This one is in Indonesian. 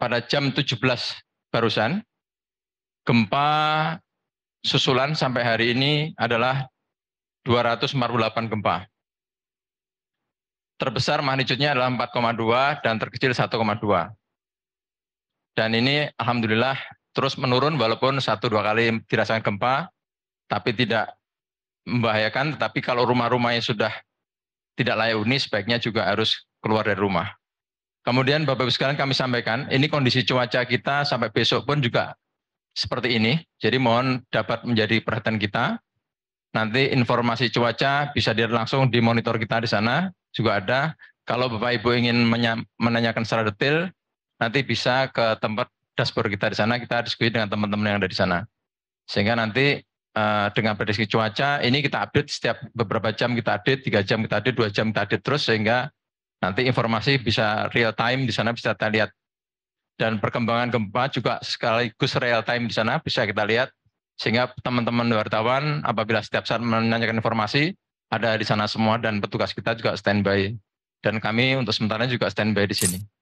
pada jam 17 barusan, gempa susulan sampai hari ini adalah 248 gempa. Terbesar magnitudenya adalah 4,2 dan terkecil 1,2. Dan ini alhamdulillah terus menurun walaupun satu dua kali dirasakan gempa, tapi tidak membahayakan. Tetapi kalau rumah-rumah yang sudah tidak layak huni, sebaiknya juga harus keluar dari rumah. Kemudian Bapak-Ibu sekalian kami sampaikan, ini kondisi cuaca kita sampai besok pun juga seperti ini. Jadi mohon dapat menjadi perhatian kita. Nanti informasi cuaca bisa dilihat langsung di monitor kita di sana juga ada. Kalau Bapak Ibu ingin menanyakan secara detail, nanti bisa ke tempat dashboard kita di sana, kita diskusi dengan teman-teman yang ada di sana. Sehingga nanti eh, dengan prediksi cuaca, ini kita update setiap beberapa jam kita update, tiga jam kita update, dua jam kita update terus, sehingga Nanti informasi bisa real time di sana bisa kita lihat dan perkembangan gempa juga sekaligus real time di sana bisa kita lihat sehingga teman-teman wartawan apabila setiap saat menanyakan informasi ada di sana semua dan petugas kita juga standby dan kami untuk sementara juga standby di sini.